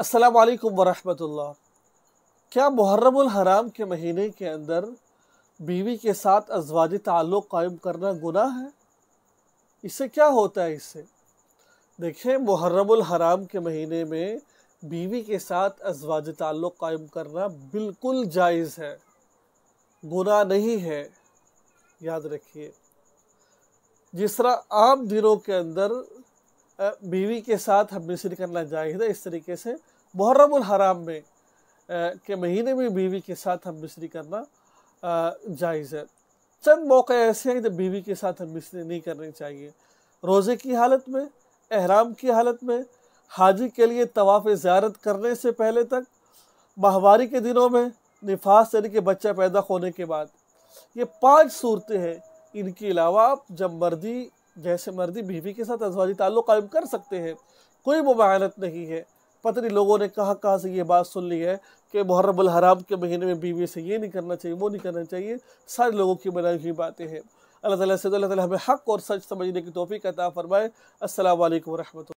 असलकम वरहमतुल्ला क्या मुहर्रमुल हराम के महीने के अंदर बीवी के साथ अजवाजी ताल्लुक़ कायम करना गुनाह है इससे क्या होता है इससे देखें मुहर्रमुल हराम के महीने में बीवी के साथ अजवाजी ताल्लुक़ कायम करना बिल्कुल जायज़ है गुनाह नहीं है याद रखिए जिस तरह आम दिनों के अंदर बीवी के साथ हम मिस्र करना जाहिद है इस तरीके से मुहर्रम हराम में के महीने में बीवी के साथ हम मिस्री करना जायज़ है चंद मौके ऐसे हैं जब बीवी के साथ हम मिस्री नहीं करनी चाहिए रोज़े की हालत में अहराम की हालत में हाजी के लिए तवाफ़ ज़्यारत करने से पहले तक माहवारी के दिनों में निफास यानी कि बच्चा पैदा होने के बाद ये पांच सूरतें हैं इनके अलावा आप जब मर्जी जैसे मर्जी बीवी के साथ अजवाजी ताल्लुक कायम कर सकते हैं कोई मुबारत नहीं है पता नहीं लोगों ने कहाँ कहाँ से ये बात सुन ली है कि मुहर्रम हराम के महीने में बीवी से ये नहीं करना चाहिए वो नहीं करना चाहिए सारे लोगों की बनाई हुई बातें हैं अल्लाह ताला से तो अल्लाह ताला हमें हक और सच समझने की तोफ़ी का अता फ़रमाए असल वरहमत